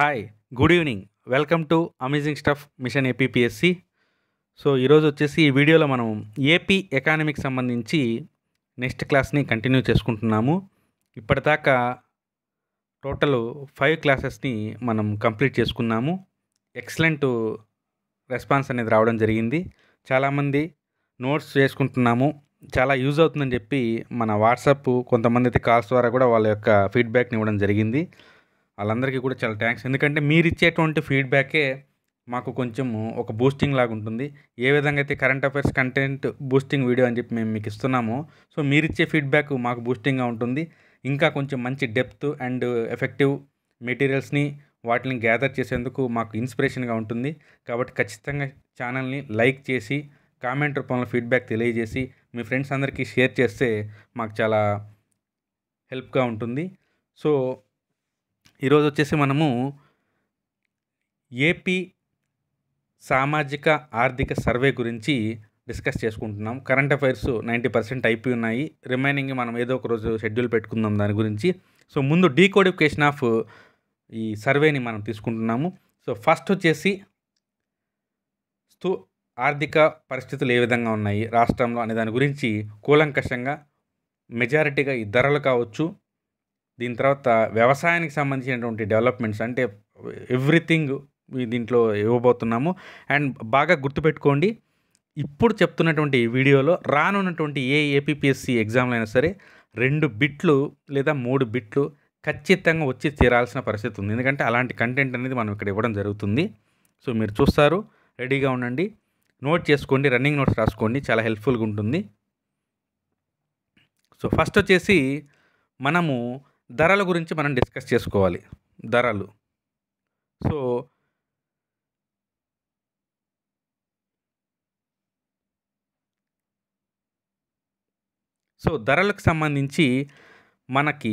Hi good evening welcome to amazing stuff mission APSC so ఈరోజు వచ్చేసి ఈ వీడియోలో మనం ఏపీ ఎకానమీకి సంబంధించి నెక్స్ట్ క్లాస్ని కంటిన్యూ చేసుకుంటున్నాము ఇప్పటిదాకా టోటల్ ఫైవ్ క్లాసెస్ని మనం కంప్లీట్ చేసుకున్నాము ఎక్సలెంట్ రెస్పాన్స్ అనేది రావడం జరిగింది చాలామంది నోట్స్ చేసుకుంటున్నాము చాలా యూజ్ అవుతుందని చెప్పి మన వాట్సాప్ కొంతమంది అయితే కాల్స్ ద్వారా కూడా వాళ్ళ యొక్క ఫీడ్బ్యాక్ని ఇవ్వడం జరిగింది వాళ్ళందరికీ కూడా చాలా థ్యాంక్స్ ఎందుకంటే మీరు ఇచ్చేటువంటి ఫీడ్బ్యాకే మాకు కొంచెము ఒక బూస్టింగ్ లాగా ఉంటుంది ఏ విధంగా అయితే current affairs content boosting video అని చెప్పి మేము మీకు ఇస్తున్నామో సో మీరు ఇచ్చే ఫీడ్బ్యాక్ మాకు బూస్టింగ్గా ఉంటుంది ఇంకా కొంచెం మంచి డెప్త్ అండ్ ఎఫెక్టివ్ మెటీరియల్స్ని వాటిని గ్యాదర్ చేసేందుకు మాకు ఇన్స్పిరేషన్గా ఉంటుంది కాబట్టి ఖచ్చితంగా ఛానల్ని లైక్ చేసి కామెంట్ రూపంలో ఫీడ్బ్యాక్ తెలియజేసి మీ ఫ్రెండ్స్ అందరికీ షేర్ చేస్తే మాకు చాలా హెల్ప్గా ఉంటుంది సో ఈరోజు వచ్చేసి మనము ఏపీ సామాజిక ఆర్థిక సర్వే గురించి డిస్కస్ చేసుకుంటున్నాం కరెంట్ అఫైర్స్ నైంటీ పర్సెంట్ అయిపోయి ఉన్నాయి రిమైనింగ్ మనం ఏదో ఒక రోజు షెడ్యూల్ పెట్టుకుందాం దాని గురించి సో ముందు డీకోడిఫికేషన్ ఆఫ్ ఈ సర్వేని మనం తీసుకుంటున్నాము సో ఫస్ట్ వచ్చేసి స్థూ ఆర్థిక పరిస్థితులు ఏ విధంగా ఉన్నాయి రాష్ట్రంలో అనే దాని గురించి కూలంకషంగా మెజారిటీగా ఈ ధరలు కావచ్చు దీని తర్వాత వ్యవసాయానికి సంబంధించినటువంటి డెవలప్మెంట్స్ అంటే ఎవ్రీథింగ్ దీంట్లో ఇవ్వబోతున్నాము అండ్ బాగా గుర్తుపెట్టుకోండి ఇప్పుడు చెప్తున్నటువంటి వీడియోలో రానున్నటువంటి ఏ ఏపీఎస్సి ఎగ్జామ్లు అయినా సరే రెండు బిట్లు లేదా మూడు బిట్లు ఖచ్చితంగా వచ్చి తీరాల్సిన పరిస్థితి ఉంది ఎందుకంటే అలాంటి కంటెంట్ అనేది మనం ఇక్కడ ఇవ్వడం జరుగుతుంది సో మీరు చూస్తారు రెడీగా ఉండండి నోట్ చేసుకోండి రన్నింగ్ నోట్స్ రాసుకోండి చాలా హెల్ప్ఫుల్గా ఉంటుంది సో ఫస్ట్ వచ్చేసి మనము ధరల గురించి మనం డిస్కస్ చేసుకోవాలి ధరలు సో సో ధరలకు సంబంధించి మనకి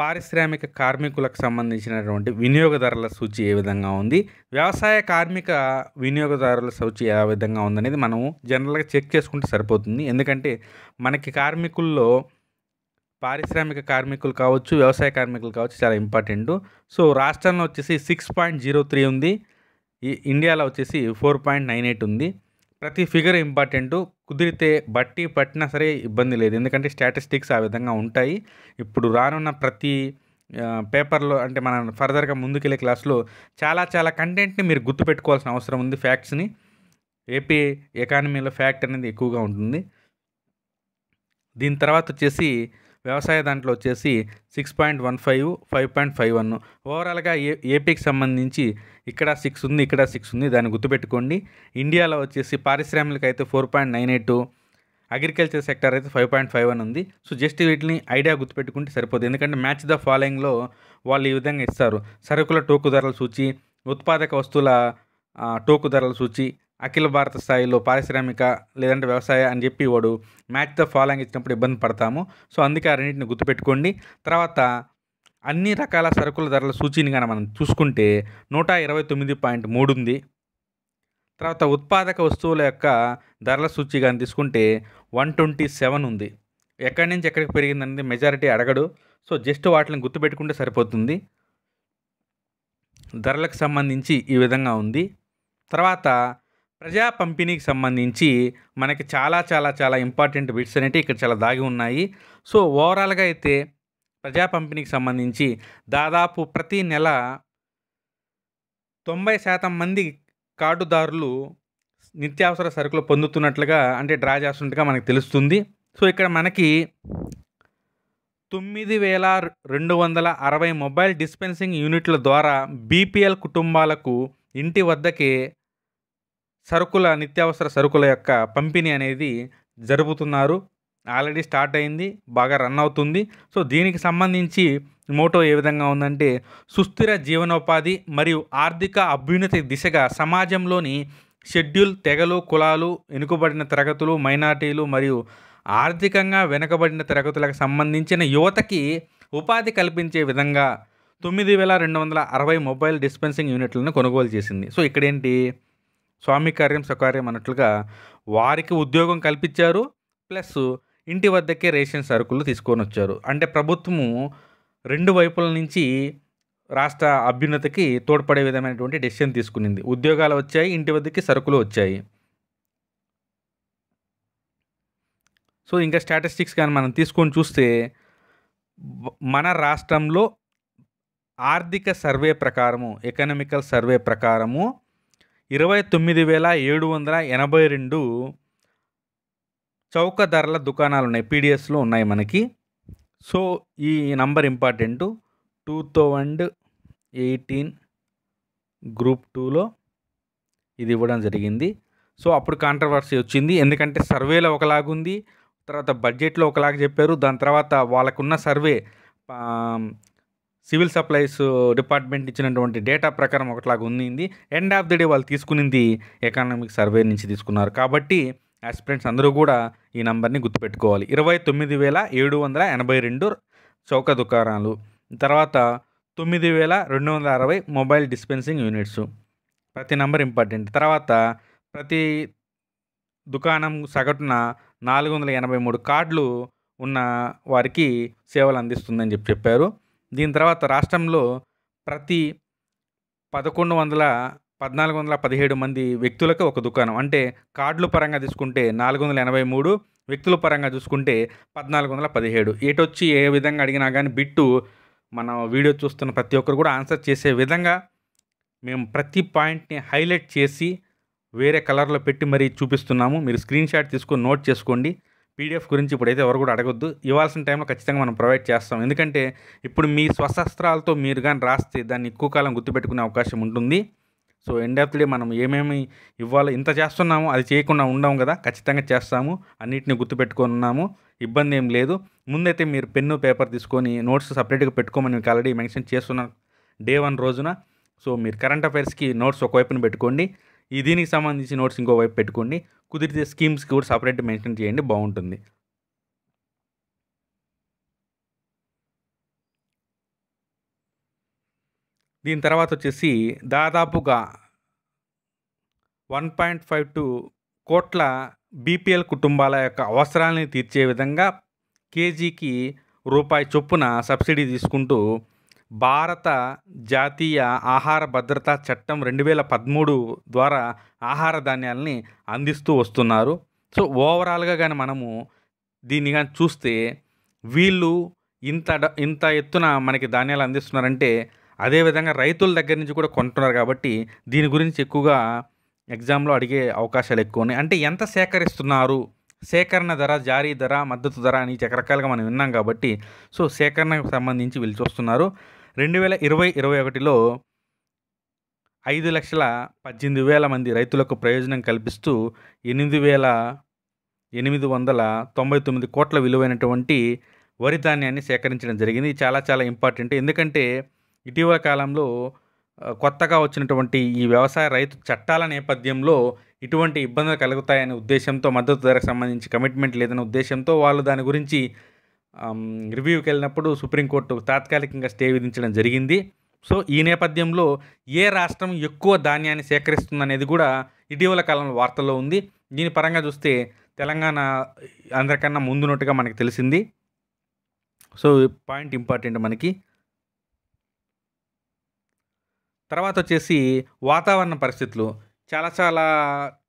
పారిశ్రామిక కార్మికులకు సంబంధించినటువంటి వినియోగదారుల సూచి ఏ విధంగా ఉంది వ్యవసాయ కార్మిక వినియోగదారుల సూచి ఏ విధంగా ఉందనేది మనము జనరల్గా చెక్ చేసుకుంటే సరిపోతుంది ఎందుకంటే మనకి కార్మికుల్లో పారిశ్రామిక కార్మికులు కావచ్చు వ్యవసాయ కార్మికులు కావచ్చు చాలా ఇంపార్టెంట్ సో రాష్ట్రంలో వచ్చేసి సిక్స్ పాయింట్ జీరో త్రీ ఉంది ఇండియాలో వచ్చేసి ఫోర్ పాయింట్ నైన్ ఎయిట్ ఉంది ప్రతి ఫిగర్ ఇంపార్టెంట్ కుదిరితే బట్టి పట్టినా సరే ఇబ్బంది లేదు ఎందుకంటే స్టాటిస్టిక్స్ ఆ విధంగా ఉంటాయి ఇప్పుడు రానున్న ప్రతి పేపర్లో అంటే మనం ఫర్దర్గా ముందుకెళ్ళే క్లాస్లో చాలా చాలా కంటెంట్ని మీరు గుర్తుపెట్టుకోవాల్సిన అవసరం ఉంది ఫ్యాక్ట్స్ని ఏపీ ఎకానమీలో ఫ్యాక్ట్ అనేది ఎక్కువగా ఉంటుంది దీని తర్వాత వచ్చేసి వ్యవసాయ దాంట్లో వచ్చేసి six point one five five point five one ఓవరాల్గా ఏ ఏపీకి సంబంధించి ఇక్కడ సిక్స్ ఉంది ఇక్కడ సిక్స్ ఉంది దాన్ని గుర్తుపెట్టుకోండి ఇండియాలో వచ్చేసి పారిశ్రామిక అయితే four point nine eight agriculture sector అయితే ఫైవ్ పాయింట్ ఫైవ్ వన్ ఉంది సో జస్ట్ వీటిని ఐడియా గుర్తుపెట్టుకుంటే సరిపోతుంది ఎందుకంటే మ్యాచ్ ద ఫాలోయింగ్లో వాళ్ళు ఈ విధంగా ఇస్తారు సరుకుల టోకు ధరల సూచి ఉత్పాదక వస్తువుల టోకు ధరల సూచి అఖిల భారత స్థాయిలో పారిశ్రామిక లేదంటే వ్యవసాయ అని చెప్పి వాడు మ్యాచ్తో ఫాలోయింగ్ ఇచ్చినప్పుడు ఇబ్బంది పడతాము సో అందుకే ఆ రెండింటిని గుర్తుపెట్టుకోండి తర్వాత అన్ని రకాల సరుకుల ధరల సూచీని కానీ మనం చూసుకుంటే నూట ఇరవై తొమ్మిది పాయింట్ మూడు ఉంది తర్వాత ఉత్పాదక వస్తువుల యొక్క ధరల సూచి కానీ తీసుకుంటే వన్ ట్వంటీ సెవెన్ ఉంది ఎక్కడి నుంచి ఎక్కడికి పెరిగిందనేది మెజారిటీ అడగడు సో జస్ట్ వాటిని గుర్తుపెట్టుకుంటే సరిపోతుంది ధరలకు సంబంధించి ఈ విధంగా ఉంది తర్వాత ప్రజా పంపిణీకి సంబంధించి మనకి చాలా చాలా చాలా ఇంపార్టెంట్ బిట్స్ అనేవి ఇక్కడ చాలా దాగి ఉన్నాయి సో ఓవరాల్గా అయితే ప్రజా పంపిణీకి సంబంధించి దాదాపు ప్రతి నెల తొంభై శాతం మంది కార్డుదారులు నిత్యావసర సరుకులు పొందుతున్నట్లుగా అంటే డ్రా చేస్తున్నట్టుగా మనకు తెలుస్తుంది సో ఇక్కడ మనకి తొమ్మిది వేల రెండు వందల అరవై మొబైల్ డిస్పెన్సింగ్ యూనిట్ల ద్వారా బీపీఎల్ కుటుంబాలకు ఇంటి వద్దకే సరుకుల నిత్యావసర సరుకుల యొక్క పంపిణీ అనేది జరుపుతున్నారు ఆల్రెడీ స్టార్ట్ అయింది బాగా రన్ అవుతుంది సో దీనికి సంబంధించి మోటో ఏ విధంగా ఉందంటే సుస్థిర జీవనోపాధి మరియు ఆర్థిక అభ్యున్నతి దిశగా సమాజంలోని షెడ్యూల్ తెగలు కులాలు వెనుకబడిన తరగతులు మైనార్టీలు మరియు ఆర్థికంగా వెనుకబడిన తరగతులకు సంబంధించిన యువతకి ఉపాధి కల్పించే విధంగా తొమ్మిది వేల రెండు వందల అరవై మొబైల్ డిస్పెన్సింగ్ యూనిట్లను కొనుగోలు చేసింది సో ఇక్కడేంటి స్వామి కార్యం సకార్యం అన్నట్లుగా వారికి ఉద్యోగం కల్పించారు ప్లస్ ఇంటి వద్దకే రేషన్ సరుకులు తీసుకొని వచ్చారు అంటే ప్రభుత్వము రెండు వైపుల నుంచి రాష్ట్ర అభ్యున్నతకి తోడ్పడే విధమైనటువంటి డెసిషన్ తీసుకునింది ఉద్యోగాలు వచ్చాయి ఇంటి వద్దకి సరుకులు వచ్చాయి సో ఇంకా స్టాటిస్టిక్స్ కానీ మనం తీసుకొని చూస్తే మన రాష్ట్రంలో ఆర్థిక సర్వే ప్రకారము ఎకనామికల్ సర్వే ప్రకారము ఇరవై తొమ్మిది వేల ఏడు వందల ఎనభై రెండు చౌక ధరల దుకాణాలు ఉన్నాయి పీడిఎస్లో ఉన్నాయి మనకి సో ఈ number important two thousand eighteen group టూలో ఇది ఇవ్వడం జరిగింది సో అప్పుడు కాంట్రవర్సీ వచ్చింది ఎందుకంటే సర్వేలో ఒకలాగుంది తర్వాత బడ్జెట్లో ఒకలాగా చెప్పారు దాని తర్వాత వాళ్ళకున్న సర్వే సివిల్ సప్లైస్ డిపార్ట్మెంట్ ఇచ్చినటువంటి డేటా ప్రకారం ఒకటిలాగా ఉంది ఎండ్ ఆఫ్ ది డే వాళ్ళు తీసుకునింది ఎకనామిక్ సర్వే నుంచి తీసుకున్నారు కాబట్టి ఆస్పిరెంట్స్ అందరూ కూడా ఈ నంబర్ని గుర్తుపెట్టుకోవాలి ఇరవై తొమ్మిది వేల ఏడు వందల ఎనభై రెండు చౌక దుకాణాలు తర్వాత తొమ్మిది వేల రెండు వందల అరవై మొబైల్ డిస్పెన్సింగ్ యూనిట్స్ ప్రతి నంబర్ ఇంపార్టెంట్ తర్వాత ప్రతి దుకాణం సగటున నాలుగు వందల ఎనభై మూడు కార్డులు ఉన్న వారికి సేవలు అందిస్తుందని చెప్పి చెప్పారు దీని తర్వాత రాష్ట్రంలో ప్రతి పదకొండు వందల పద్నాలుగు వందల పదిహేడు మంది వ్యక్తులకు ఒక దుకాణం అంటే కార్డుల పరంగా తీసుకుంటే నాలుగు వందల ఎనభై మూడు వ్యక్తుల పరంగా చూసుకుంటే పద్నాలుగు వందల పదిహేడు ఏటొచ్చి ఏ విధంగా అడిగినా కానీ బిట్టు మనం వీడియో చూస్తున్న ప్రతి ఒక్కరు కూడా ఆన్సర్ చేసే విధంగా మేము ప్రతి పాయింట్ని హైలైట్ చేసి వేరే కలర్లో పెట్టి మరీ చూపిస్తున్నాము మీరు స్క్రీన్ షాట్ తీసుకొని నోట్ చేసుకోండి పీడిఎఫ్ గురించి ఇప్పుడైతే ఎవరు కూడా అడగొద్దు ఇవ్వాల్సిన టైంలో ఖచ్చితంగా మనం ప్రొవైడ్ చేస్తాం ఎందుకంటే ఇప్పుడు మీ స్వశస్త్రాలతో మీరు కానీ రాస్తే దాన్ని ఎక్కువ కాలం గుర్తుపెట్టుకునే అవకాశం ఉంటుంది so end of the day మనం ఏమేమి ఇవ్వాలో ఇంత చేస్తున్నాము అది చేయకుండా ఉండము కదా ఖచ్చితంగా చేస్తాము అన్నిటిని గుర్తుపెట్టుకున్నాము ఇబ్బంది ఏం లేదు ముందైతే మీరు పెన్ను పేపర్ తీసుకొని నోట్స్ సపరేట్గా పెట్టుకోమని మీకు ఆల్రెడీ మెన్షన్ చేస్తున్నాను డే వన్ రోజున సో మీరు కరెంట్ అఫైర్స్కి నోట్స్ ఒకవైపున పెట్టుకోండి ఈ దీనికి సంబంధించి నోట్స్ ఇంకోవైపు పెట్టుకోండి కుదిరితే స్కీమ్స్కి కూడా సపరేట్ మెన్షన్ చేయండి బాగుంటుంది దీని తర్వాత వచ్చేసి దాదాపుగా వన్ పాయింట్ ఫైవ్ టు కోట్ల బీపీఎల్ కుటుంబాల యొక్క అవసరాలని తీర్చే విధంగా కేజీకి రూపాయి చొప్పున సబ్సిడీ తీసుకుంటూ భారత జాతీయ ఆహార భద్రతా చట్టం రెండు వేల పదమూడు ద్వారా ఆహార ధాన్యాలని అందిస్తూ వస్తున్నారు సో ఓవరాల్గా కానీ మనము దీన్ని కానీ చూస్తే వీళ్ళు ఇంత ఇంత ఎత్తున మనకి ధాన్యాలు అందిస్తున్నారంటే అదేవిధంగా రైతుల దగ్గర నుంచి కూడా కొంటున్నారు కాబట్టి దీని గురించి ఎక్కువగా ఎగ్జామ్లో అడిగే అవకాశాలు ఎక్కువ ఉన్నాయి అంటే ఎంత సేకరిస్తున్నారు సేకరణ ధర జారీ ధర మద్దతు ధర అని రకరకాలుగా మనం విన్నాం కాబట్టి సో సేకరణకు సంబంధించి వీళ్ళు చూస్తున్నారు రెండు వేల ఇరవై ఇరవై ఒకటిలో ఐదు లక్షల పద్దెనిమిది వేల మంది రైతులకు ప్రయోజనం కల్పిస్తూ ఎనిమిది వేల ఎనిమిది వందల తొంభై తొమ్మిది కోట్ల విలువైనటువంటి వరి ధాన్యాన్ని సేకరించడం జరిగింది చాలా చాలా ఇంపార్టెంట్ ఎందుకంటే ఇటీవల కాలంలో కొత్తగా వచ్చినటువంటి ఈ వ్యవసాయ రైతు చట్టాల నేపథ్యంలో ఇటువంటి ఇబ్బందులు కలుగుతాయనే ఉద్దేశంతో మద్దతు ధరకు సంబంధించి కమిట్మెంట్ లేదనే ఉద్దేశంతో వాళ్ళు దాని గురించి రివ్యూకి వెళ్ళినప్పుడు సుప్రీంకోర్టు తాత్కాలికంగా స్టే విధించడం జరిగింది సో ఈ నేపథ్యంలో ఏ రాష్ట్రం ఎక్కువ ధాన్యాన్ని సేకరిస్తుందనేది కూడా ఇటీవల కాలంలో వార్తల్లో ఉంది దీని పరంగా చూస్తే తెలంగాణ అందరికన్నా ముందున్నట్టుగా మనకి తెలిసింది సో పాయింట్ ఇంపార్టెంట్ మనకి తర్వాత వచ్చేసి వాతావరణ పరిస్థితులు చాలా చాలా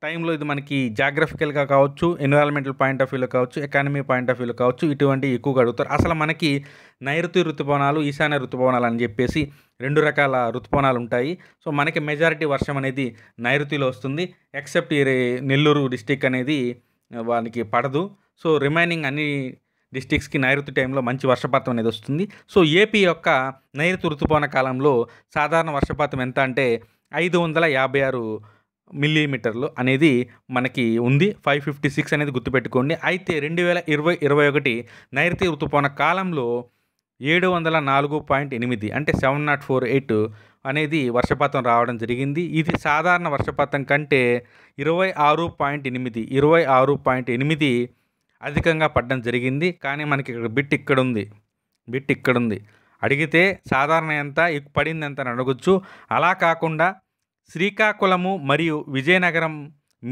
టైంలో ఇది మనకి జాగ్రఫికల్గా కావచ్చు ఎన్విరాన్మెంటల్ పాయింట్ ఆఫ్ వ్యూలో కావచ్చు ఎకానమీ పాయింట్ ఆఫ్ వ్యూలో కావచ్చు ఇటువంటి ఎక్కువగా అడుగుతారు అసలు మనకి నైరుతి ఋతుపవనాలు ఈశాన్య ఋతుపవనాలు అని చెప్పేసి రెండు రకాల ఋతుపవనాలు ఉంటాయి సో మనకి మెజారిటీ వర్షం అనేది నైరుతిలో వస్తుంది ఎక్సెప్ట్ నెల్లూరు డిస్టిక్ అనేది వానికి పడదు సో రిమైనింగ్ అన్ని డిస్టిక్స్కి నైరుతి టైంలో మంచి వర్షపాతం అనేది వస్తుంది సో ఏపీ యొక్క నైరుతి ఋతుపవన కాలంలో సాధారణ వర్షపాతం ఎంత అంటే ఐదు వందల యాభై ఆరు మిల్లీమీటర్లు అనేది మనకి ఉంది ఫైవ్ ఫిఫ్టీ సిక్స్ అనేది గుర్తుపెట్టుకోండి అయితే రెండు వేల ఇరవై ఇరవై ఒకటి నైరుతి ఋతుపవన కాలంలో ఏడు వందల నాలుగు పాయింట్ ఎనిమిది అంటే సెవెన్ నాట్ ఫోర్ ఎయిట్ అనేది వర్షపాతం రావడం జరిగింది ఇది సాధారణ వర్షపాతం కంటే ఇరవై ఆరు పాయింట్ ఎనిమిది ఇరవై ఆరు పాయింట్ ఎనిమిది అధికంగా పడడం జరిగింది కానీ మనకి ఇక్కడ బిట్ ఇక్కడ ఉంది బిట్ ఇక్కడ ఉంది అడిగితే సాధారణ ఎంత పడింది ఎంత అని అడగచ్చు అలా కాకుండా శ్రీకాకుళము మరియు విజయనగరం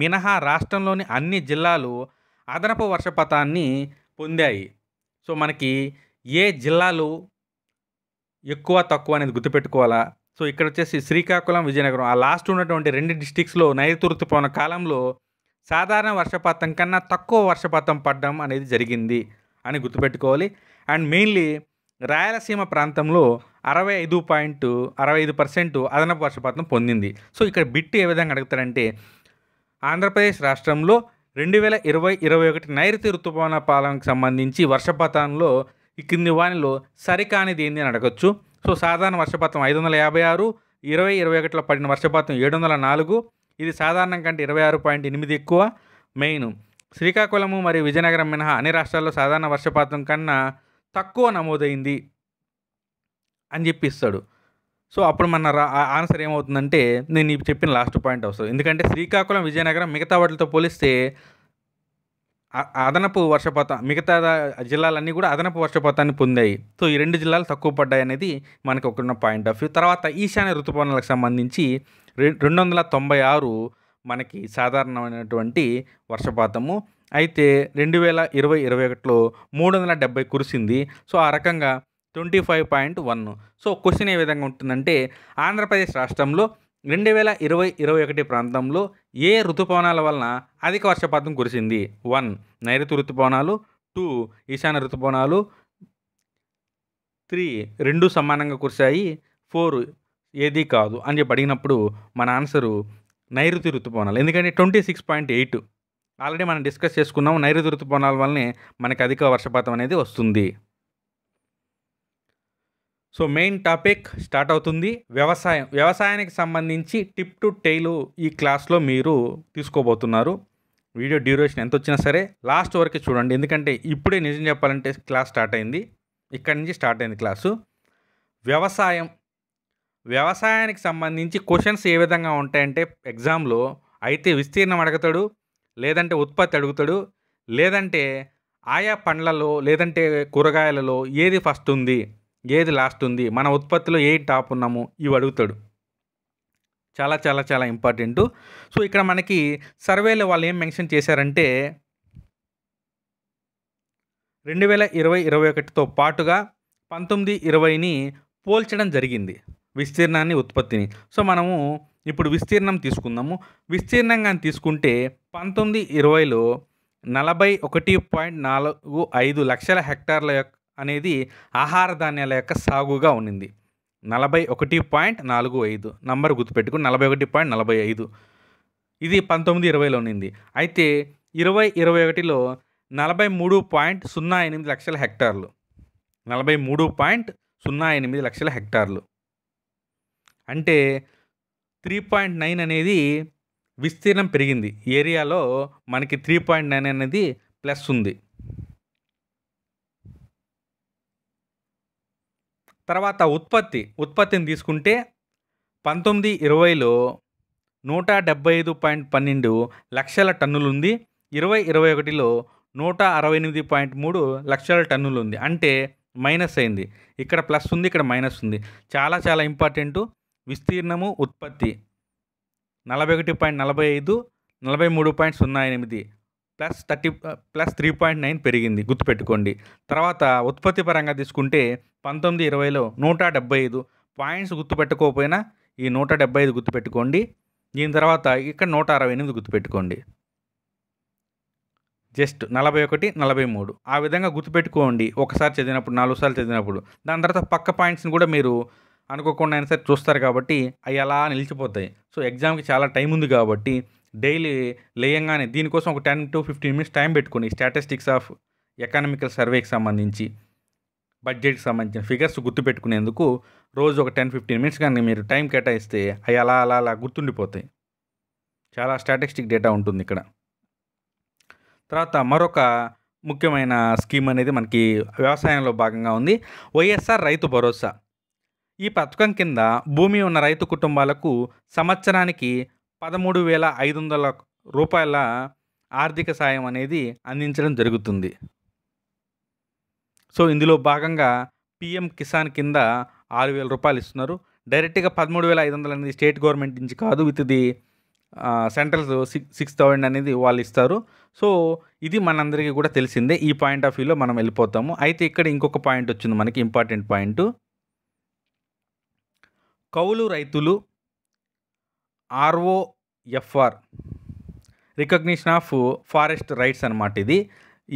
మినహా రాష్ట్రంలోని అన్ని జిల్లాలు అదనపు వర్షపాతాన్ని పొందాయి సో మనకి ఏ జిల్లాలు ఎక్కువ తక్కువ అనేది గుర్తుపెట్టుకోవాలా సో ఇక్కడ వచ్చేసి శ్రీకాకుళం విజయనగరం ఆ లాస్ట్ ఉన్నటువంటి రెండు డిస్టిక్స్లో నైరుతి ఋతుపవన కాలంలో సాధారణ వర్షపాతం కన్నా తక్కువ వర్షపాతం పడడం అనేది జరిగింది అని గుర్తుపెట్టుకోవాలి అండ్ మెయిన్లీ రాయలసీమ ప్రాంతంలో అరవై ఐదు పాయింట్ అరవై ఐదు పర్సెంట్ అదనపు వర్షపాతం పొందింది సో ఇక్కడ బిట్ ఏ విధంగా అడుగుతారంటే ఆంధ్రప్రదేశ్ రాష్ట్రంలో రెండు వేల ఇరవై ఇరవై ఒకటి నైరుతి ఋతుపవన పాలనకు సంబంధించి వర్షపాతంలో ఈ కింది వానిలో సరికానిది ఏంది అని అడగచ్చు సో సాధారణ వర్షపాతం ఐదు వందల యాభై ఆరు ఇరవై ఇరవై ఒకటిలో పడిన వర్షపాతం ఏడు వందల నాలుగు ఇది సాధారణం కంటే ఇరవై ఆరు పాయింట్ ఎనిమిది ఎక్కువ మెయిన్ శ్రీకాకుళము మరియు విజయనగరం మినహా అన్ని రాష్ట్రాల్లో సాధారణ వర్షపాతం కన్నా తక్కువ నమోదైంది అని చెప్పి ఇస్తాడు సో అప్పుడు మన ఆన్సర్ ఏమవుతుందంటే నేను నీకు చెప్పిన లాస్ట్ పాయింట్ అవసరం ఎందుకంటే శ్రీకాకుళం విజయనగరం మిగతా వాటితో పోలిస్తే అదనపు వర్షపాతం మిగతా జిల్లాలన్నీ కూడా అదనపు వర్షపాతాన్ని పొందాయి సో ఈ రెండు జిల్లాలు తక్కువ పడ్డాయి అనేది మనకు ఒకన్న పాయింట్ ఆఫ్ వ్యూ తర్వాత ఈశాన్య ఋతుపవనాలకు సంబంధించి రెండు వందల తొంభై ఆరు మనకి సాధారణమైనటువంటి వర్షపాతము అయితే రెండు వేల ఇరవై ఇరవై ఒకటిలో మూడు వందల డెబ్బై కురిసింది సో ఆ రకంగా twenty five point one so question ఏ విధంగా ఉంటుందంటే ఆంధ్రప్రదేశ్ రాష్ట్రంలో రెండు వేల ఇరవై ఇరవై ఒకటి ప్రాంతంలో ఏ ఋతుపవనాల వలన అధిక వర్షపాతం కురిసింది వన్ నైరుతి ఋతుపవనాలు టూ ఈశాన్య ఋతుపవనాలు త్రీ రెండు సమానంగా కురిశాయి ఫోర్ ఏది కాదు అని చెప్పి అడిగినప్పుడు మన ఆన్సరు నైరుతి ఋతుపవనాలు ఎందుకంటే twenty six point eight already మనం డిస్కస్ చేసుకున్నాం నైరుతి ఋతుపవనాల వల్లనే మనకు అధిక వర్షపాతం అనేది వస్తుంది సో మెయిన్ టాపిక్ స్టార్ట్ అవుతుంది వ్యవసాయం వ్యవసాయానికి సంబంధించి టిప్ టు టైలు ఈ క్లాస్లో మీరు తీసుకోబోతున్నారు వీడియో డ్యూరేషన్ ఎంత వచ్చినా సరే లాస్ట్ వరకు చూడండి ఎందుకంటే ఇప్పుడే నిజం చెప్పాలంటే క్లాస్ స్టార్ట్ అయింది ఇక్కడి నుంచి స్టార్ట్ అయింది క్లాసు వ్యవసాయం వ్యవసాయానికి సంబంధించి క్వశ్చన్స్ ఏ విధంగా ఉంటాయంటే ఎగ్జామ్లో అయితే విస్తీర్ణం అడగతాడు లేదంటే ఉత్పత్తి అడుగుతాడు లేదంటే ఆయా పండ్లలో లేదంటే కూరగాయలలో ఏది ఫస్ట్ ఉంది ఏది లాస్ట్ ఉంది మన ఉత్పత్తిలో ఏ టాప్ ఉన్నాము ఇవి అడుగుతాడు చాలా చాలా చాలా ఇంపార్టెంట్ సో ఇక్కడ మనకి సర్వేలో వాళ్ళు ఏం మెన్షన్ చేశారంటే రెండు వేల ఇరవై ఇరవై ఒకటితో పాటుగా పంతొమ్మిది ఇరవైని పోల్చడం జరిగింది విస్తీర్ణాన్ని ఉత్పత్తిని సో మనము ఇప్పుడు విస్తీర్ణం తీసుకుందాము విస్తీర్ణంగా తీసుకుంటే పంతొమ్మిది ఇరవైలో నలభై ఒకటి పాయింట్ నాలుగు ఐదు లక్షల హెక్టార్ల యొక్క అనేది ఆహార ధాన్యాల యొక్క సాగుగా ఉన్నింది నలభై ఒకటి పాయింట్ నాలుగు ఐదు నంబర్ గుర్తుపెట్టుకుని నలభై ఒకటి పాయింట్ నలభై ఐదు ఇది పంతొమ్మిది ఇరవైలో ఉన్నింది అయితే ఇరవై ఇరవై ఒకటిలో నలభై మూడు పాయింట్ సున్నా ఎనిమిది లక్షల హెక్టార్లు నలభై మూడు పాయింట్ సున్నా ఎనిమిది లక్షల హెక్టార్లు అంటే త్రీ పాయింట్ నైన్ అనేది విస్తీర్ణం పెరిగింది ఏరియాలో మనకి త్రీ పాయింట్ నైన్ అనేది ప్లస్ ఉంది తర్వాత ఉత్పత్తి ఉత్పత్తిని తీసుకుంటే పంతొమ్మిది ఇరవైలో నూట డెబ్బై ఐదు పాయింట్ పన్నెండు లక్షల టన్నులు ఉంది ఇరవై ఇరవై ఒకటిలో నూట అరవై ఎనిమిది పాయింట్ మూడు లక్షల టన్నులు ఉంది అంటే మైనస్ అయింది ఇక్కడ ప్లస్ ఉంది ఇక్కడ మైనస్ ఉంది చాలా చాలా ఇంపార్టెంటు విస్తీర్ణము ఉత్పత్తి నలభై ఒకటి పాయింట్ నలభై ఐదు నలభై మూడు పాయింట్ సున్నా ఎనిమిది plus thirty plus three point nine పెరిగింది గుర్తుపెట్టుకోండి తర్వాత ఉత్పత్తి పరంగా తీసుకుంటే పంతొమ్మిది ఇరవైలో నూట డెబ్బై ఐదు పాయింట్స్ గుర్తుపెట్టుకోకపోయినా ఈ నూట డెబ్బై ఐదు గుర్తుపెట్టుకోండి దీని తర్వాత ఇక్కడ నూట అరవై ఎనిమిది గుర్తుపెట్టుకోండి జస్ట్ నలభై ఒకటి నలభై మూడు ఆ విధంగా గుర్తుపెట్టుకోండి ఒకసారి చదివినప్పుడు నాలుగు సార్లు చదివినప్పుడు దాని తర్వాత పక్క పాయింట్స్ని కూడా మీరు అనుకోకుండా అయినా సరే చూస్తారు కాబట్టి అవి అలా నిలిచిపోతాయి సో ఎగ్జామ్కి చాలా టైం ఉంది కాబట్టి డైలీ లేయంగానే దీనికోసం ఒక ten to fifteen minutes time పెట్టుకుని స్టాటిస్టిక్స్ ఆఫ్ ఎకనామికల్ సర్వేకి సంబంధించి బడ్జెట్కి సంబంధించిన ఫిగర్స్ గుర్తుపెట్టుకునేందుకు రోజు ఒక టెన్ ఫిఫ్టీన్ మినిట్స్ కానీ మీరు టైం కేటాయిస్తే అవి అలా అలా అలా గుర్తుండిపోతాయి చాలా స్టాటిస్టిక్ డేటా ఉంటుంది ఇక్కడ తర్వాత మరొక ముఖ్యమైన స్కీమ్ అనేది మనకి వ్యవసాయంలో భాగంగా ఉంది వైఎస్ఆర్ రైతు భరోసా ఈ పథకం కింద భూమి ఉన్న రైతు కుటుంబాలకు సంవత్సరానికి పదమూడు వేల ఐదు వందల రూపాయల ఆర్థిక సాయం అనేది అందించడం జరుగుతుంది సో ఇందులో భాగంగా పిఎం కిసాన్ కింద ఆరు వేల రూపాయలు ఇస్తున్నారు డైరెక్ట్గా పదమూడు వేల ఐదు వందలు అనేది స్టేట్ గవర్నమెంట్ నుంచి కాదు with the central six six thousand అనేది వాళ్ళు ఇస్తారు సో ఇది మనందరికీ కూడా తెలిసిందే ఈ పాయింట్ ఆఫ్ వ్యూలో మనం వెళ్ళిపోతాము అయితే ఇక్కడ ఇంకొక పాయింట్ వచ్చింది మనకి ఇంపార్టెంట్ పాయింట్ కౌలు రైతులు ROFR recognition of forest rights అనమాట ఇది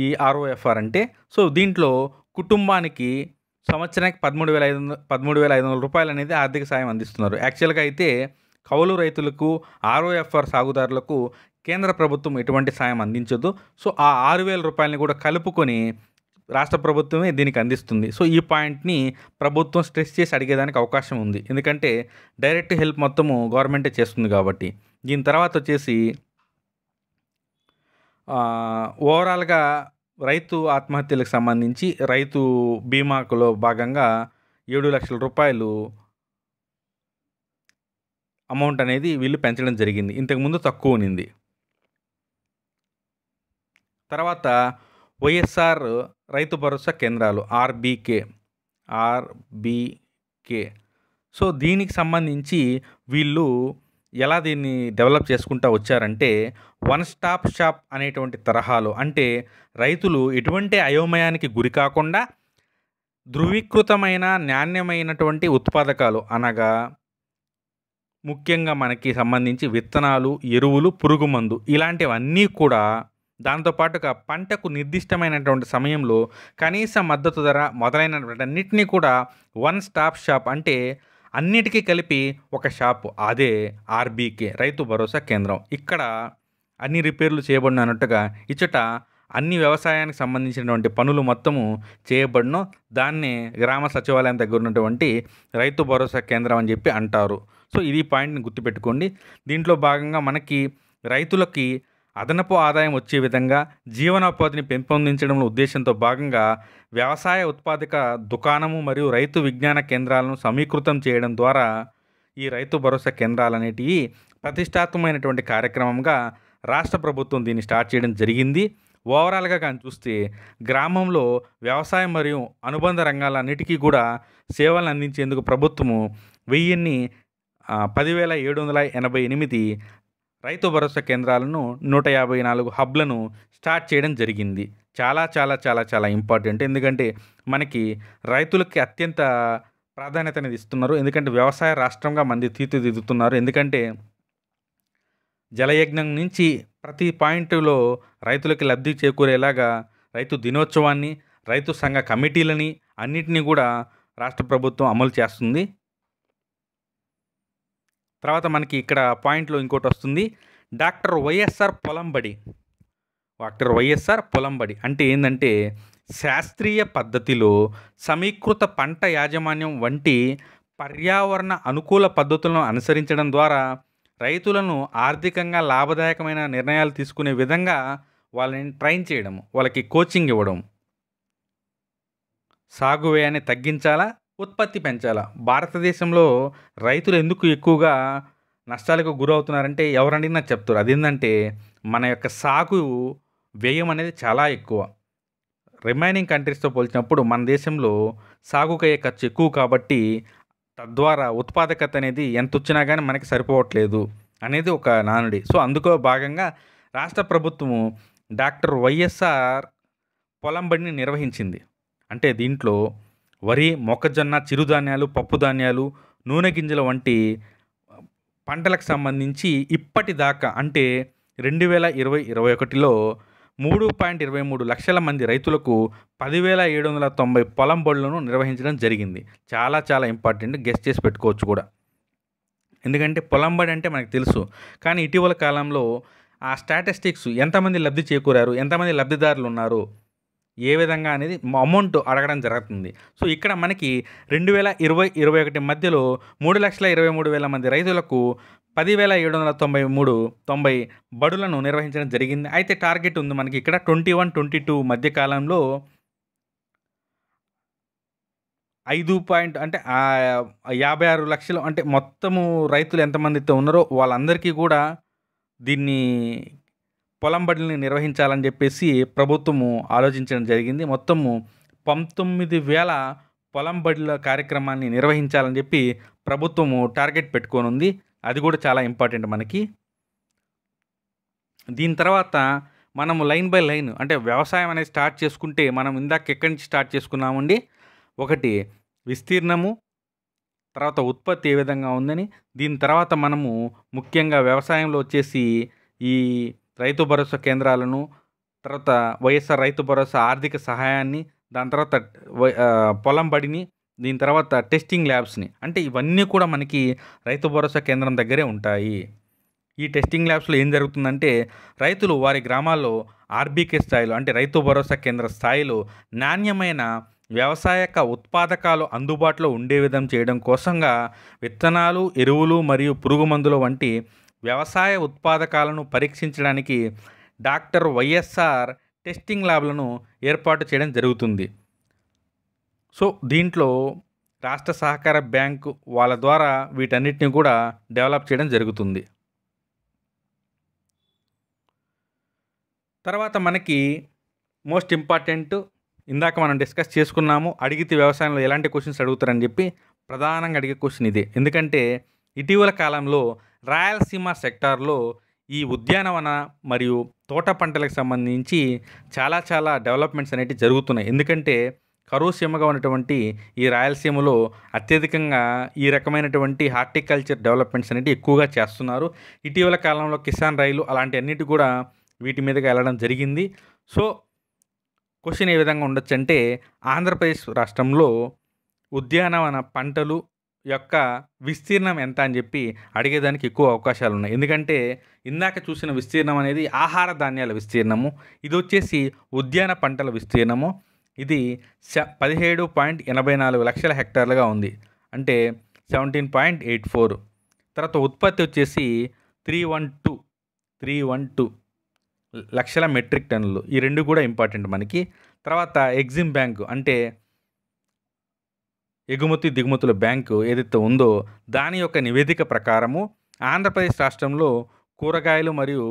ఈ ఆర్ఓఎఫ్ఆర్ అంటే సో దీంట్లో కుటుంబానికి సంవత్సరానికి పదమూడు వేల ఐదు వందల పదమూడు వేల ఐదు వందల రూపాయలు అనేది ఆర్థిక సాయం అందిస్తున్నారు యాక్చువల్గా అయితే కౌలు రైతులకు ఆర్ఓఎఫ్ఆర్ సాగుదారులకు కేంద్ర ప్రభుత్వం ఎటువంటి సాయం అందించదు సో ఆ ఆరు వేల రూపాయలని కూడా కలుపుకొని రాష్ట్ర ప్రభుత్వమే దీనికి అందిస్తుంది సో ఈ పాయింట్ని ప్రభుత్వం స్ట్రెస్ చేసి అడిగేదానికి అవకాశం ఉంది ఎందుకంటే డైరెక్ట్ హెల్ప్ మొత్తము గవర్నమెంటే చేస్తుంది కాబట్టి దీని తర్వాత వచ్చేసి ఓవరాల్గా రైతు ఆత్మహత్యలకు సంబంధించి రైతు బీమాకులో భాగంగా ఏడు లక్షల రూపాయలు అమౌంట్ అనేది వీళ్ళు పెంచడం జరిగింది ఇంతకుముందు తక్కువ ఉనింది తర్వాత వైఎస్ఆర్ రైతు భరోసా కేంద్రాలు ఆర్బీకే ఆర్బీకే సో దీనికి సంబంధించి వీళ్ళు ఎలా దీన్ని డెవలప్ చేసుకుంటా వచ్చారంటే వన్ స్టాప్ షాప్ అనేటువంటి తరహాలు అంటే రైతులు ఎటువంటి అయోమయానికి గురి కాకుండా ధృవీకృతమైన నాణ్యమైనటువంటి ఉత్పాదకాలు అనగా ముఖ్యంగా మనకి సంబంధించి విత్తనాలు ఎరువులు పురుగుమందు ఇలాంటివన్నీ కూడా దాంతోపాటుగా పంటకు నిర్దిష్టమైనటువంటి సమయంలో కనీస మద్దతు ధర మొదలైనటువంటి కూడా వన్ స్టాప్ షాప్ అంటే అన్నిటికీ కలిపి ఒక షాప్ అదే ఆర్బీకే రైతు భరోసా కేంద్రం ఇక్కడ అన్ని రిపేర్లు చేయబడిన అన్నట్టుగా ఇచ్చట అన్ని వ్యవసాయానికి సంబంధించినటువంటి పనులు మొత్తము చేయబడిన దాన్నే గ్రామ సచివాలయం దగ్గర ఉన్నటువంటి రైతు భరోసా కేంద్రం అని చెప్పి అంటారు సో ఇది పాయింట్ని గుర్తుపెట్టుకోండి దీంట్లో భాగంగా మనకి రైతులకి అదనపు ఆదాయం వచ్చే విధంగా జీవనోపాధిని పెంపొందించడంలో ఉద్దేశంతో భాగంగా వ్యవసాయ ఉత్పాదక దుకాణము మరియు రైతు విజ్ఞాన కేంద్రాలను సమీకృతం చేయడం ద్వారా ఈ రైతు భరోసా కేంద్రాలనేటివి ప్రతిష్టాత్మకమైనటువంటి కార్యక్రమంగా రాష్ట్ర ప్రభుత్వం దీన్ని స్టార్ట్ చేయడం జరిగింది ఓవరాల్గా కానీ చూస్తే గ్రామంలో వ్యవసాయం మరియు అనుబంధ రంగాలన్నిటికీ కూడా సేవలను అందించేందుకు ప్రభుత్వము వెయ్యిన్ని పదివేల ఏడు వందల ఎనభై ఎనిమిది రైతు భరోసా కేంద్రాలను నూట యాభై నాలుగు హబ్లను స్టార్ట్ చేయడం జరిగింది చాలా చాలా చాలా చాలా ఇంపార్టెంట్ ఎందుకంటే మనకి రైతులకి అత్యంత ప్రాధాన్యత అనేది ఇస్తున్నారు ఎందుకంటే వ్యవసాయ రాష్ట్రంగా మంది తీర్చిదిద్దుతున్నారు ఎందుకంటే జలయజ్ఞం నుంచి ప్రతి పాయింట్లో రైతులకి లబ్ధి చేకూరేలాగా రైతు దినోత్సవాన్ని రైతు సంఘ కమిటీలని అన్నిటినీ కూడా రాష్ట్ర ప్రభుత్వం అమలు చేస్తుంది తర్వాత మనకి ఇక్కడ పాయింట్లో ఇంకోటి వస్తుంది డాక్టర్ వైఎస్ఆర్ పొలంబడి డాక్టర్ వైఎస్ఆర్ పొలంబడి అంటే ఏంటంటే శాస్త్రీయ పద్ధతిలో సమీకృత పంట యాజమాన్యం వంటి పర్యావరణ అనుకూల పద్ధతులను అనుసరించడం ద్వారా రైతులను ఆర్థికంగా లాభదాయకమైన నిర్ణయాలు తీసుకునే విధంగా వాళ్ళని ట్రైన్ చేయడం వాళ్ళకి కోచింగ్ ఇవ్వడం సాగు వ్యయాన్ని తగ్గించాలా ఉత్పత్తి పెంచాల భారతదేశంలో రైతులు ఎందుకు ఎక్కువగా నష్టాలకు గురవుతున్నారంటే నాకు చెప్తారు అదేంటంటే మన యొక్క సాగు వ్యయం అనేది చాలా ఎక్కువ రిమైనింగ్ కంట్రీస్తో పోల్చినప్పుడు మన దేశంలో సాగుకయ్యే ఖర్చు ఎక్కువ కాబట్టి తద్వారా ఉత్పాదకత అనేది ఎంత వచ్చినా కానీ మనకి సరిపోవట్లేదు అనేది ఒక నానుడి సో అందుకో భాగంగా రాష్ట్ర ప్రభుత్వము డాక్టర్ వైఎస్ఆర్ పొలంబడిని నిర్వహించింది అంటే దీంట్లో వరి మొక్కజొన్న చిరుధాన్యాలు పప్పుధాన్యాలు నూనె గింజల వంటి పంటలకు సంబంధించి ఇప్పటిదాకా అంటే రెండు వేల ఇరవై ఇరవై ఒకటిలో మూడు పాయింట్ ఇరవై మూడు లక్షల మంది రైతులకు పదివేల ఏడు వందల తొంభై పొలం బడులను నిర్వహించడం జరిగింది చాలా చాలా ఇంపార్టెంట్ గెస్ట్ చేసి పెట్టుకోవచ్చు కూడా ఎందుకంటే పొలం బడి అంటే మనకు తెలుసు కానీ ఇటీవల కాలంలో ఆ స్టాటిస్టిక్స్ ఎంతమంది లబ్ధి చేకూరారు ఎంతమంది లబ్ధిదారులు ఉన్నారు ఏ విధంగా అనేది అమౌంట్ అడగడం జరుగుతుంది సో ఇక్కడ మనకి రెండు వేల ఇరవై ఇరవై ఒకటి మధ్యలో మూడు లక్షల ఇరవై మూడు వేల మంది రైతులకు పదివేల ఏడు వందల తొంభై మూడు తొంభై బడులను నిర్వహించడం జరిగింది అయితే టార్గెట్ ఉంది మనకి ఇక్కడ ట్వంటీ వన్ ట్వంటీ టూ మధ్య కాలంలో ఐదు పాయింట్ అంటే యాభై ఆరు లక్షలు అంటే మొత్తము రైతులు ఎంతమందితో ఉన్నారో వాళ్ళందరికీ కూడా దీన్ని పొలం బడిని నిర్వహించాలని చెప్పేసి ప్రభుత్వము ఆలోచించడం జరిగింది మొత్తము పంతొమ్మిది వేల పొలం బడిల కార్యక్రమాన్ని నిర్వహించాలని చెప్పి ప్రభుత్వము టార్గెట్ పెట్టుకొని ఉంది అది కూడా చాలా ఇంపార్టెంట్ మనకి దీని తర్వాత మనము లైన్ బై లైన్ అంటే వ్యవసాయం అనేది స్టార్ట్ చేసుకుంటే మనం ఇందాక ఎక్కడి నుంచి స్టార్ట్ చేసుకున్నామండి ఒకటి విస్తీర్ణము తర్వాత ఉత్పత్తి ఏ విధంగా ఉందని దీని తర్వాత మనము ముఖ్యంగా వ్యవసాయంలో వచ్చేసి ఈ రైతు భరోసా కేంద్రాలను తర్వాత వైఎస్ఆర్ రైతు భరోసా ఆర్థిక సహాయాన్ని దాని తర్వాత పొలం బడిని దీని తర్వాత టెస్టింగ్ ల్యాబ్స్ని అంటే ఇవన్నీ కూడా మనకి రైతు భరోసా కేంద్రం దగ్గరే ఉంటాయి ఈ టెస్టింగ్ ల్యాబ్స్లో ఏం జరుగుతుందంటే రైతులు వారి గ్రామాల్లో ఆర్బీకే స్థాయిలో అంటే రైతు భరోసా కేంద్ర స్థాయిలో నాణ్యమైన వ్యవసాయక ఉత్పాదకాలు అందుబాటులో ఉండే విధం చేయడం కోసంగా విత్తనాలు ఎరువులు మరియు పురుగు మందులు వంటి వ్యవసాయ ఉత్పాదకాలను పరీక్షించడానికి డాక్టర్ వైఎస్ఆర్ టెస్టింగ్ ల్యాబ్లను ఏర్పాటు చేయడం జరుగుతుంది సో దీంట్లో రాష్ట్ర సహకార బ్యాంకు వాళ్ళ ద్వారా వీటన్నిటిని కూడా డెవలప్ చేయడం జరుగుతుంది తర్వాత మనకి మోస్ట్ ఇంపార్టెంట్ ఇందాక మనం డిస్కస్ చేసుకున్నాము అడిగితే వ్యవసాయంలో ఎలాంటి క్వశ్చన్స్ అడుగుతారని చెప్పి ప్రధానంగా అడిగే క్వశ్చన్ ఇదే ఎందుకంటే ఇటీవల కాలంలో రాయలసీమ సెక్టార్లో ఈ ఉద్యానవన మరియు తోట పంటలకు సంబంధించి చాలా చాలా డెవలప్మెంట్స్ అనేవి జరుగుతున్నాయి ఎందుకంటే సీమగా ఉన్నటువంటి ఈ రాయలసీమలో అత్యధికంగా ఈ రకమైనటువంటి హార్టికల్చర్ డెవలప్మెంట్స్ అనేవి ఎక్కువగా చేస్తున్నారు ఇటీవల కాలంలో కిసాన్ రైలు అలాంటి అన్నిటి కూడా వీటి మీదకి వెళ్ళడం జరిగింది సో క్వశ్చన్ ఏ విధంగా ఉండొచ్చు అంటే ఆంధ్రప్రదేశ్ రాష్ట్రంలో ఉద్యానవన పంటలు యొక్క విస్తీర్ణం ఎంత అని చెప్పి అడిగేదానికి ఎక్కువ అవకాశాలు ఉన్నాయి ఎందుకంటే ఇందాక చూసిన విస్తీర్ణం అనేది ఆహార ధాన్యాల విస్తీర్ణము ఇది వచ్చేసి ఉద్యాన పంటల విస్తీర్ణము ఇది పదిహేడు పాయింట్ ఎనభై నాలుగు లక్షల హెక్టార్లుగా ఉంది అంటే సెవెంటీన్ పాయింట్ ఎయిట్ ఫోర్ తర్వాత ఉత్పత్తి వచ్చేసి three one two three one two లక్షల మెట్రిక్ టన్నులు ఈ రెండు కూడా ఇంపార్టెంట్ మనకి తర్వాత ఎగ్జిమ్ బ్యాంకు అంటే ఎగుమతి దిగుమతుల బ్యాంకు ఏదైతే ఉందో దాని యొక్క నివేదిక ప్రకారము ఆంధ్రప్రదేశ్ రాష్ట్రంలో కూరగాయలు మరియు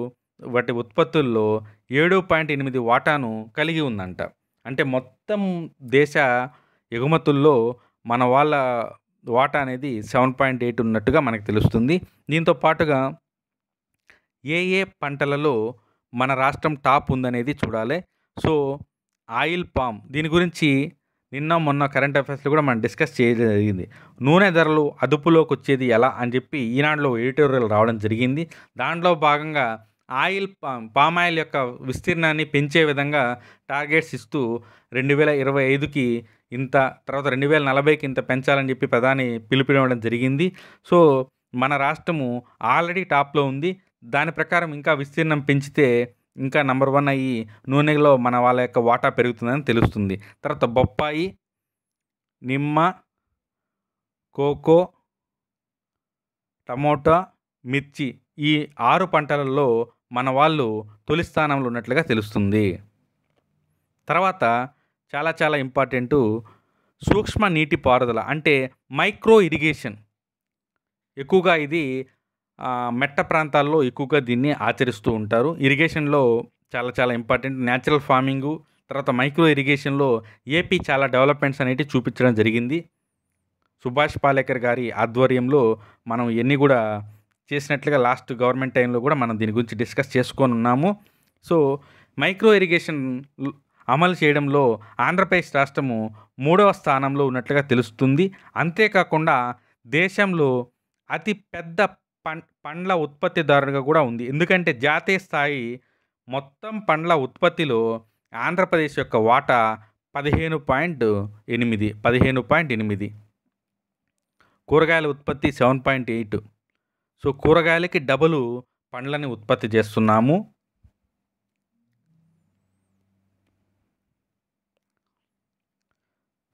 వాటి ఉత్పత్తుల్లో ఏడు పాయింట్ ఎనిమిది వాటాను కలిగి ఉందంట అంటే మొత్తం దేశ ఎగుమతుల్లో మన వాళ్ళ వాటా అనేది సెవెన్ పాయింట్ ఎయిట్ ఉన్నట్టుగా మనకు తెలుస్తుంది దీంతో పాటుగా ఏ ఏ పంటలలో మన రాష్ట్రం టాప్ ఉందనేది చూడాలి సో ఆయిల్ పామ్ దీని గురించి నిన్న మొన్న కరెంట్ అఫైర్స్లో కూడా మనం డిస్కస్ చేయడం జరిగింది నూనె ధరలు అదుపులోకి వచ్చేది ఎలా అని చెప్పి ఈనాడులో ఎడిటోరియల్ రావడం జరిగింది దాంట్లో భాగంగా ఆయిల్ పామ్ ఆయిల్ యొక్క విస్తీర్ణాన్ని పెంచే విధంగా టార్గెట్స్ ఇస్తూ రెండు వేల ఇరవై ఐదుకి ఇంత తర్వాత రెండు వేల నలభైకి ఇంత పెంచాలని చెప్పి ప్రధాని పిలుపునివ్వడం జరిగింది సో మన రాష్ట్రము ఆల్రెడీ టాప్లో ఉంది దాని ప్రకారం ఇంకా విస్తీర్ణం పెంచితే ఇంకా నెంబర్ వన్ అయ్యి నూనెలో మన వాళ్ళ యొక్క వాటా పెరుగుతుందని తెలుస్తుంది తర్వాత బొప్పాయి నిమ్మ కోకో టమోటా మిర్చి ఈ ఆరు పంటలలో మన వాళ్ళు తొలి స్థానంలో ఉన్నట్లుగా తెలుస్తుంది తర్వాత చాలా చాలా ఇంపార్టెంటు సూక్ష్మ నీటి పారుదల అంటే మైక్రో ఇరిగేషన్ ఎక్కువగా ఇది మెట్ట ప్రాంతాల్లో ఎక్కువగా దీన్ని ఆచరిస్తూ ఉంటారు ఇరిగేషన్లో చాలా చాలా ఇంపార్టెంట్ న్యాచురల్ ఫార్మింగు తర్వాత మైక్రో ఇరిగేషన్లో ఏపీ చాలా డెవలప్మెంట్స్ అనేవి చూపించడం జరిగింది సుభాష్ పాలేకర్ గారి ఆధ్వర్యంలో మనం ఇవన్నీ కూడా చేసినట్లుగా లాస్ట్ గవర్నమెంట్ టైంలో కూడా మనం దీని గురించి డిస్కస్ చేసుకొని ఉన్నాము సో మైక్రో ఇరిగేషన్ అమలు చేయడంలో ఆంధ్రప్రదేశ్ రాష్ట్రము మూడవ స్థానంలో ఉన్నట్లుగా తెలుస్తుంది అంతేకాకుండా దేశంలో అతి పెద్ద పండ్ల ఉత్పత్తిదారుగా కూడా ఉంది ఎందుకంటే జాతీయ స్థాయి మొత్తం పండ్ల ఉత్పత్తిలో ఆంధ్రప్రదేశ్ యొక్క వాటా పదిహేను పాయింట్ ఎనిమిది పదిహేను పాయింట్ ఎనిమిది కూరగాయల ఉత్పత్తి సెవెన్ పాయింట్ ఎయిట్ సో కూరగాయలకి డబులు పండ్లని ఉత్పత్తి చేస్తున్నాము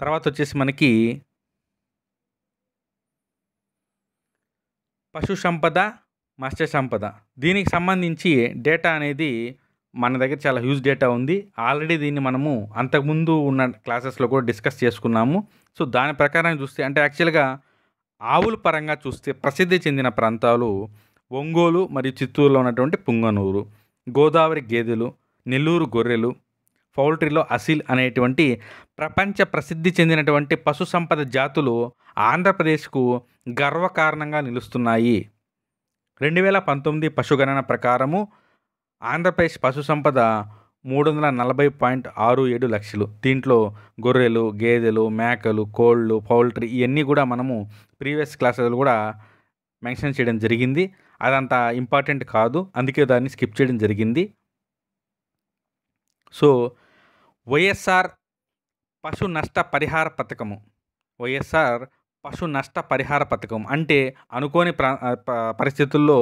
తర్వాత వచ్చేసి మనకి పశు సంపద మత్స్య సంపద దీనికి సంబంధించి డేటా అనేది మన దగ్గర చాలా హ్యూజ్ డేటా ఉంది ఆల్రెడీ దీన్ని మనము అంతకుముందు ఉన్న క్లాసెస్లో కూడా డిస్కస్ చేసుకున్నాము సో దాని ప్రకారం చూస్తే అంటే యాక్చువల్గా ఆవుల పరంగా చూస్తే ప్రసిద్ధి చెందిన ప్రాంతాలు ఒంగోలు మరియు చిత్తూరులో ఉన్నటువంటి పుంగనూరు గోదావరి గేదెలు నెల్లూరు గొర్రెలు పౌల్ట్రీలో అసీల్ అనేటువంటి ప్రపంచ ప్రసిద్ధి చెందినటువంటి పశు సంపద జాతులు ఆంధ్రప్రదేశ్కు గర్వకారణంగా నిలుస్తున్నాయి రెండు వేల పంతొమ్మిది పశుగణన ప్రకారము ఆంధ్రప్రదేశ్ పశు సంపద మూడు వందల నలభై పాయింట్ ఆరు ఏడు లక్షలు దీంట్లో గొర్రెలు గేదెలు మేకలు కోళ్ళు పౌల్ట్రీ ఇవన్నీ కూడా మనము ప్రీవియస్ క్లాసెస్లో కూడా మెన్షన్ చేయడం జరిగింది అదంతా ఇంపార్టెంట్ కాదు అందుకే దాన్ని స్కిప్ చేయడం జరిగింది సో వైఎస్ఆర్ పశు నష్ట పరిహార పథకము వైఎస్ఆర్ పశు నష్ట పరిహార పథకం అంటే అనుకోని పరిస్థితుల్లో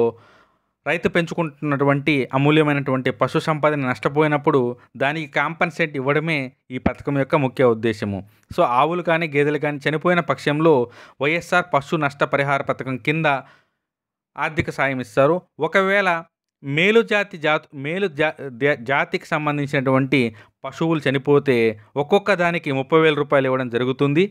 రైతు పెంచుకుంటున్నటువంటి అమూల్యమైనటువంటి పశు సంపదని నష్టపోయినప్పుడు దానికి కాంపన్సేట్ ఇవ్వడమే ఈ పథకం యొక్క ముఖ్య ఉద్దేశము సో ఆవులు కానీ గేదెలు కానీ చనిపోయిన పక్షంలో వైఎస్ఆర్ పశు నష్ట పరిహార పథకం కింద ఆర్థిక సాయం ఇస్తారు ఒకవేళ మేలుజాతి జాతు మేలు జాతికి సంబంధించినటువంటి పశువులు చనిపోతే ఒక్కొక్క దానికి ముప్పై వేల రూపాయలు ఇవ్వడం జరుగుతుంది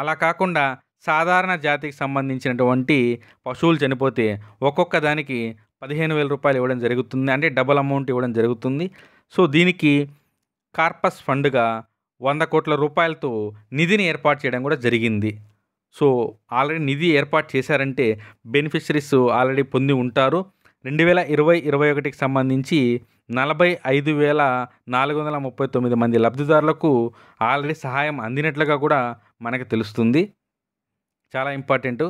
అలా కాకుండా సాధారణ జాతికి సంబంధించినటువంటి పశువులు చనిపోతే ఒక్కొక్క దానికి పదిహేను వేల రూపాయలు ఇవ్వడం జరుగుతుంది అంటే డబుల్ అమౌంట్ ఇవ్వడం జరుగుతుంది సో దీనికి కార్పస్ ఫండ్గా వంద కోట్ల రూపాయలతో నిధిని ఏర్పాటు చేయడం కూడా జరిగింది సో ఆల్రెడీ నిధి ఏర్పాటు చేశారంటే బెనిఫిషరీస్ ఆల్రెడీ పొంది ఉంటారు రెండు వేల ఇరవై ఇరవై ఒకటికి సంబంధించి నలభై ఐదు వేల నాలుగు వందల ముప్పై తొమ్మిది మంది లబ్ధిదారులకు ఆల్రెడీ సహాయం అందినట్లుగా కూడా మనకు తెలుస్తుంది చాలా ఇంపార్టెంట్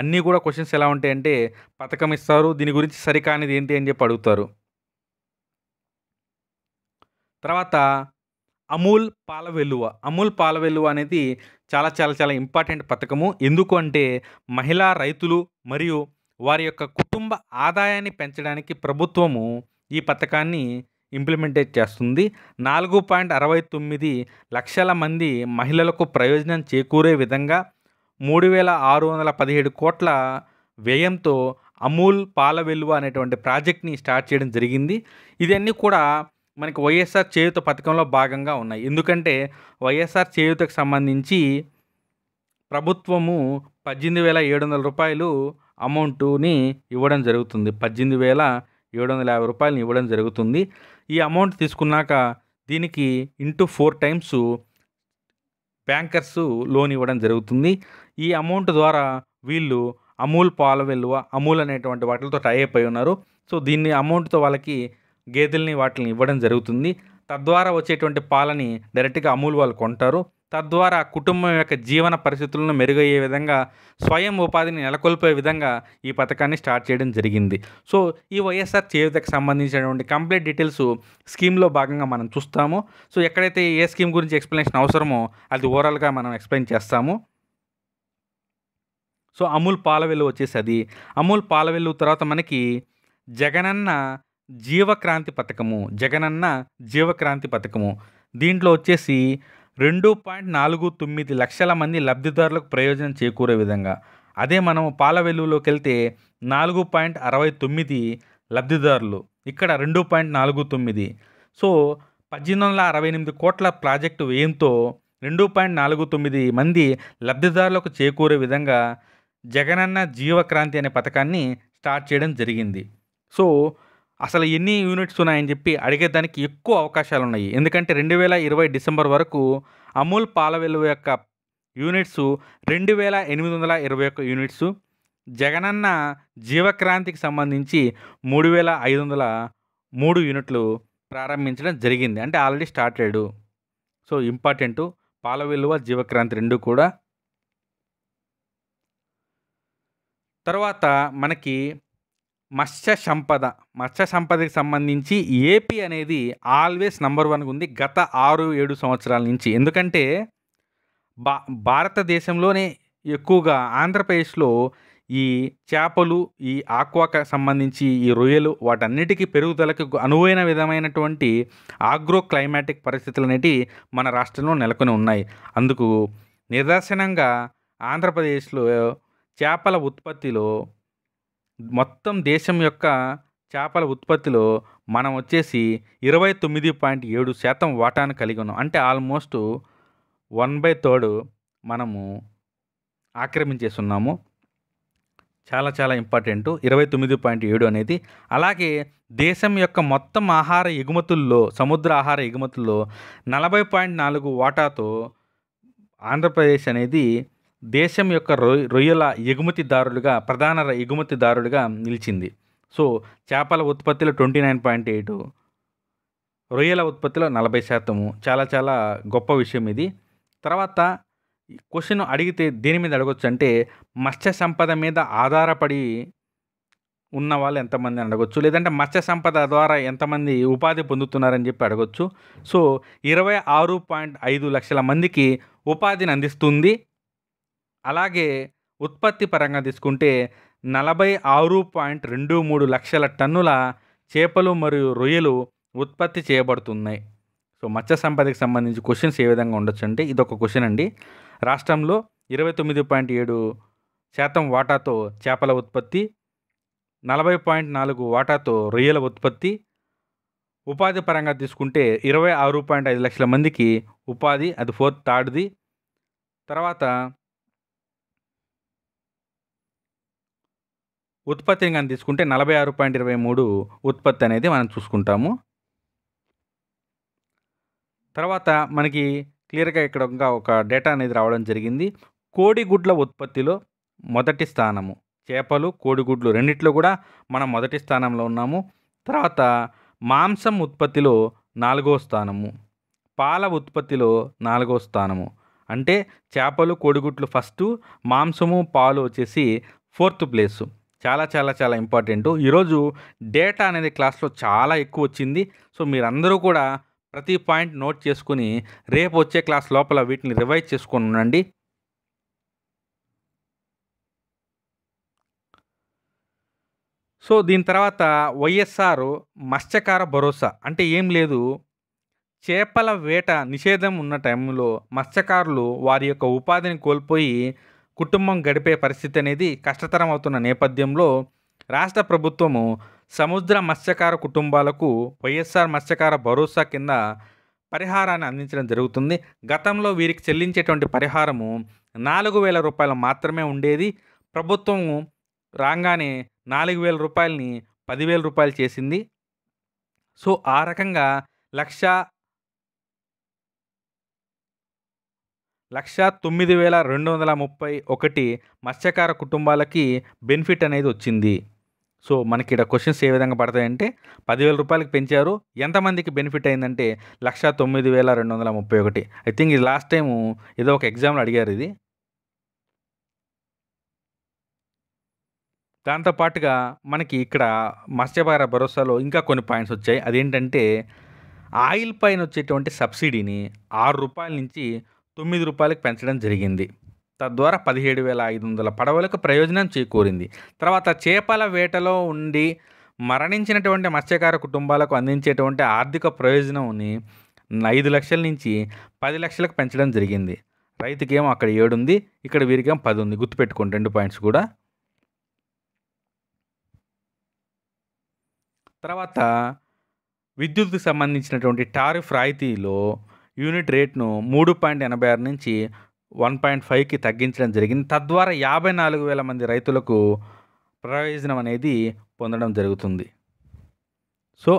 అన్నీ కూడా క్వశ్చన్స్ ఎలా ఉంటాయంటే పథకం ఇస్తారు దీని గురించి సరికానిది ఏంటి అని చెప్పి అడుగుతారు తర్వాత అమూల్ పాల వెలువ అమూల్ పాల వెలువ అనేది చాలా చాలా చాలా ఇంపార్టెంట్ పథకము ఎందుకు అంటే మహిళా రైతులు మరియు వారి యొక్క కుటుంబ ఆదాయాన్ని పెంచడానికి ప్రభుత్వము ఈ పథకాన్ని ఇంప్లిమెంటేట్ చేస్తుంది నాలుగు పాయింట్ అరవై తొమ్మిది లక్షల మంది మహిళలకు ప్రయోజనం చేకూరే విధంగా మూడు వేల ఆరు వందల పదిహేడు కోట్ల వ్యయంతో అమూల్ పాల వెలువ అనేటువంటి ప్రాజెక్ట్ని స్టార్ట్ చేయడం జరిగింది ఇదన్నీ కూడా మనకి వైఎస్ఆర్ చేయుత పథకంలో భాగంగా ఉన్నాయి ఎందుకంటే వైఎస్ఆర్ చేయుతకు సంబంధించి ప్రభుత్వము పద్దెనిమిది వేల ఏడు వందల రూపాయలు అమౌంట్ని ఇవ్వడం జరుగుతుంది పద్దెనిమిది వేల ఏడు వందల యాభై రూపాయలని ఇవ్వడం జరుగుతుంది ఈ అమౌంట్ తీసుకున్నాక దీనికి into four times bankers loan ఇవ్వడం జరుగుతుంది ఈ అమౌంట్ ద్వారా వీళ్ళు అమూల్ పాల విలువ అమూల్ అనేటువంటి వాటితో టై అయిపోయి ఉన్నారు సో దీన్ని అమౌంట్తో వాళ్ళకి గేదెల్ని వాటిని ఇవ్వడం జరుగుతుంది తద్వారా వచ్చేటువంటి పాలని డైరెక్ట్గా అమూల్ వాళ్ళు కొంటారు తద్వారా కుటుంబం యొక్క జీవన పరిస్థితులను మెరుగయ్యే విధంగా స్వయం ఉపాధిని నెలకొల్పే విధంగా ఈ పథకాన్ని స్టార్ట్ చేయడం జరిగింది సో ఈ వైఎస్ఆర్ చేయూతకు సంబంధించినటువంటి కంప్లీట్ డీటెయిల్స్ స్కీమ్లో భాగంగా మనం చూస్తాము సో ఎక్కడైతే ఏ స్కీమ్ గురించి ఎక్స్ప్లెనేషన్ అవసరమో అది ఓవరాల్గా మనం ఎక్స్ప్లెయిన్ చేస్తాము సో అమూల్ పాల వచ్చేసి అది అమూల్ పాల తర్వాత మనకి జగనన్న జీవక్రాంతి పథకము జగనన్న జీవక్రాంతి పథకము దీంట్లో వచ్చేసి రెండు పాయింట్ నాలుగు తొమ్మిది లక్షల మంది లబ్ధిదారులకు ప్రయోజనం చేకూరే విధంగా అదే మనం పాల వెలువలోకి వెళ్తే నాలుగు పాయింట్ అరవై తొమ్మిది లబ్ధిదారులు ఇక్కడ రెండు పాయింట్ నాలుగు తొమ్మిది సో పద్దెనిమిది వందల అరవై ఎనిమిది కోట్ల ప్రాజెక్టు వ్యయంతో రెండు పాయింట్ నాలుగు తొమ్మిది మంది లబ్ధిదారులకు చేకూరే విధంగా జగనన్న జీవక్రాంతి అనే పథకాన్ని స్టార్ట్ చేయడం జరిగింది సో అసలు ఎన్ని యూనిట్స్ ఉన్నాయని చెప్పి అడిగేదానికి ఎక్కువ అవకాశాలు ఉన్నాయి ఎందుకంటే రెండు వేల ఇరవై డిసెంబర్ వరకు అమూల్ పాల వెలువ యొక్క యూనిట్స్ రెండు వేల ఎనిమిది వందల ఇరవై ఒక్క యూనిట్స్ జగనన్న జీవక్రాంతికి సంబంధించి మూడు వేల ఐదు వందల మూడు యూనిట్లు ప్రారంభించడం జరిగింది అంటే ఆల్రెడీ స్టార్టెడ్ సో ఇంపార్టెంటు పాల వెలువ జీవక్రాంతి రెండు కూడా తర్వాత మనకి మత్స్య సంపద మత్స్య సంపదకి సంబంధించి ఏపీ అనేది ఆల్వేస్ నంబర్ వన్గా ఉంది గత ఆరు ఏడు సంవత్సరాల నుంచి ఎందుకంటే బా భారతదేశంలోనే ఎక్కువగా ఆంధ్రప్రదేశ్లో ఈ చేపలు ఈ ఆక్వాక సంబంధించి ఈ రొయ్యలు వాటన్నిటికీ పెరుగుదలకు అనువైన విధమైనటువంటి ఆగ్రో క్లైమాటిక్ పరిస్థితులు మన రాష్ట్రంలో నెలకొని ఉన్నాయి అందుకు నిదర్శనంగా ఆంధ్రప్రదేశ్లో చేపల ఉత్పత్తిలో మొత్తం దేశం యొక్క చేపల ఉత్పత్తిలో మనం వచ్చేసి ఇరవై తొమ్మిది పాయింట్ ఏడు శాతం వాటాను కలిగి ఉన్నాం అంటే ఆల్మోస్ట్ వన్ బై థర్డ్ మనము ఆక్రమించేస్తున్నాము చాలా చాలా ఇంపార్టెంట్ ఇరవై తొమ్మిది పాయింట్ ఏడు అనేది అలాగే దేశం యొక్క మొత్తం ఆహార ఎగుమతుల్లో సముద్ర ఆహార ఎగుమతుల్లో నలభై పాయింట్ నాలుగు వాటాతో ఆంధ్రప్రదేశ్ అనేది దేశం యొక్క రొయ్యల ఎగుమతిదారులుగా ప్రధాన ఎగుమతిదారులుగా నిలిచింది సో చేపల ఉత్పత్తిలో ట్వంటీ నైన్ పాయింట్ ఎయిట్ రొయ్యల ఉత్పత్తిలో నలభై శాతము చాలా చాలా గొప్ప విషయం ఇది తర్వాత క్వశ్చన్ అడిగితే దేని మీద అడగచ్చు అంటే మత్స్య సంపద మీద ఆధారపడి ఉన్న వాళ్ళు ఎంతమంది అడగచ్చు లేదంటే మత్స్య సంపద ద్వారా ఎంతమంది ఉపాధి పొందుతున్నారని చెప్పి అడగచ్చు సో ఇరవై ఆరు పాయింట్ ఐదు లక్షల మందికి ఉపాధిని అందిస్తుంది అలాగే ఉత్పత్తి పరంగా తీసుకుంటే నలభై ఆరు పాయింట్ రెండు మూడు లక్షల టన్నుల చేపలు మరియు రొయ్యలు ఉత్పత్తి చేయబడుతున్నాయి సో మత్స్య సంపదకి సంబంధించి క్వశ్చన్స్ ఏ విధంగా ఉండొచ్చు అంటే ఇదొక క్వశ్చన్ అండి రాష్ట్రంలో ఇరవై తొమ్మిది పాయింట్ ఏడు శాతం వాటాతో చేపల ఉత్పత్తి నలభై పాయింట్ నాలుగు వాటాతో రొయ్యల ఉత్పత్తి ఉపాధి పరంగా తీసుకుంటే ఇరవై ఆరు పాయింట్ ఐదు లక్షల మందికి ఉపాధి అది ఫోర్త్ థర్డ్ది తర్వాత ఉత్పత్తి కానీ తీసుకుంటే నలభై ఆరు పాయింట్ ఇరవై మూడు ఉత్పత్తి అనేది మనం చూసుకుంటాము తర్వాత మనకి క్లియర్గా ఇక్కడ ఒక డేటా అనేది రావడం జరిగింది కోడిగుడ్ల ఉత్పత్తిలో మొదటి స్థానము చేపలు కోడిగుడ్లు రెండిట్లో కూడా మనం మొదటి స్థానంలో ఉన్నాము తర్వాత మాంసం ఉత్పత్తిలో నాలుగో స్థానము పాల ఉత్పత్తిలో నాలుగో స్థానము అంటే చేపలు కోడిగుడ్లు ఫస్ట్ మాంసము పాలు వచ్చేసి ఫోర్త్ ప్లేసు చాలా చాలా చాలా ఇంపార్టెంట్ ఈరోజు డేటా అనేది క్లాస్లో చాలా ఎక్కువ వచ్చింది సో మీరందరూ కూడా ప్రతి పాయింట్ నోట్ చేసుకుని రేపు వచ్చే క్లాస్ లోపల వీటిని రివైజ్ చేసుకొని ఉండండి సో దీని తర్వాత వైఎస్ఆర్ మత్స్యకార భరోసా అంటే ఏం లేదు చేపల వేట నిషేధం ఉన్న టైంలో మత్స్యకారులు వారి యొక్క ఉపాధిని కోల్పోయి కుటుంబం గడిపే పరిస్థితి అనేది కష్టతరం అవుతున్న నేపథ్యంలో రాష్ట్ర ప్రభుత్వము సముద్ర మత్స్యకార కుటుంబాలకు వైఎస్ఆర్ మత్స్యకార భరోసా కింద పరిహారాన్ని అందించడం జరుగుతుంది గతంలో వీరికి చెల్లించేటువంటి పరిహారము నాలుగు వేల రూపాయలు మాత్రమే ఉండేది ప్రభుత్వం రాగానే నాలుగు వేల రూపాయలని పదివేల రూపాయలు చేసింది సో ఆ రకంగా లక్ష లక్ష తొమ్మిది వేల రెండు వందల ముప్పై ఒకటి మత్స్యకార కుటుంబాలకి బెనిఫిట్ అనేది వచ్చింది సో మనకి ఇక్కడ క్వశ్చన్స్ ఏ విధంగా పడతాయంటే పదివేల రూపాయలకి పెంచారు ఎంతమందికి బెనిఫిట్ అయిందంటే లక్ష తొమ్మిది వేల రెండు వందల ముప్పై ఒకటి ఐ థింక్ ఇది లాస్ట్ టైం ఏదో ఒక ఎగ్జామ్లో అడిగారు ఇది దాంతోపాటుగా మనకి ఇక్కడ మత్స్యకార భరోసాలో ఇంకా కొన్ని పాయింట్స్ వచ్చాయి అదేంటంటే ఆయిల్ పైన వచ్చేటువంటి సబ్సిడీని ఆరు రూపాయల నుంచి తొమ్మిది రూపాయలకు పెంచడం జరిగింది తద్వారా పదిహేడు వేల ఐదు వందల పడవలకు ప్రయోజనం చేకూరింది తర్వాత చేపల వేటలో ఉండి మరణించినటువంటి మత్స్యకార కుటుంబాలకు అందించేటువంటి ఆర్థిక ప్రయోజనంని ఐదు లక్షల నుంచి పది లక్షలకు పెంచడం జరిగింది రైతుకేమో అక్కడ ఏడు ఉంది ఇక్కడ వీరికేమో పది ఉంది గుర్తుపెట్టుకోండి రెండు పాయింట్స్ కూడా తర్వాత విద్యుత్కు సంబంధించినటువంటి టారిఫ్ రాయితీలో యూనిట్ రేట్ను మూడు పాయింట్ ఎనభై ఆరు నుంచి వన్ పాయింట్ ఫైవ్కి తగ్గించడం జరిగింది తద్వారా యాభై నాలుగు వేల మంది రైతులకు ప్రయోజనం అనేది పొందడం జరుగుతుంది సో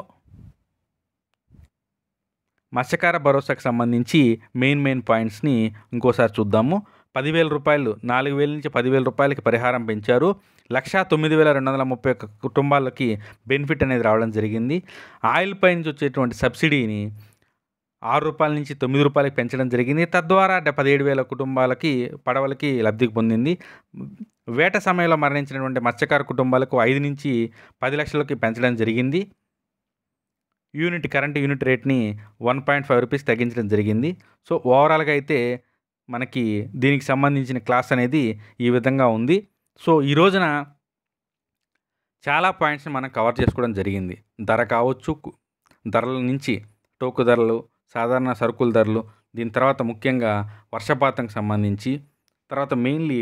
మత్స్యకార భరోసాకు సంబంధించి మెయిన్ మెయిన్ పాయింట్స్ని ఇంకోసారి చూద్దాము పదివేల రూపాయలు నాలుగు వేల నుంచి పదివేల రూపాయలకి పరిహారం పెంచారు లక్షా తొమ్మిది వేల రెండు వందల ముప్పై ఒక్క కుటుంబాలకి బెనిఫిట్ అనేది రావడం జరిగింది ఆయిల్ పై నుంచి వచ్చేటువంటి సబ్సిడీని ఆరు రూపాయల నుంచి తొమ్మిది రూపాయలకి పెంచడం జరిగింది తద్వారా పదిహేడు వేల కుటుంబాలకి పడవలకి లబ్ధి పొందింది వేట సమయంలో మరణించినటువంటి మత్స్యకార కుటుంబాలకు ఐదు నుంచి పది లక్షలకి పెంచడం జరిగింది యూనిట్ కరెంట్ యూనిట్ రేట్ని వన్ పాయింట్ ఫైవ్ రూపీస్ తగ్గించడం జరిగింది సో ఓవరాల్గా అయితే మనకి దీనికి సంబంధించిన క్లాస్ అనేది ఈ విధంగా ఉంది సో ఈ రోజున చాలా పాయింట్స్ని మనం కవర్ చేసుకోవడం జరిగింది ధర కావచ్చు ధరల నుంచి టోకు ధరలు సాధారణ సరుకుల ధరలు దీని తర్వాత ముఖ్యంగా వర్షపాతంకి సంబంధించి తర్వాత మెయిన్లీ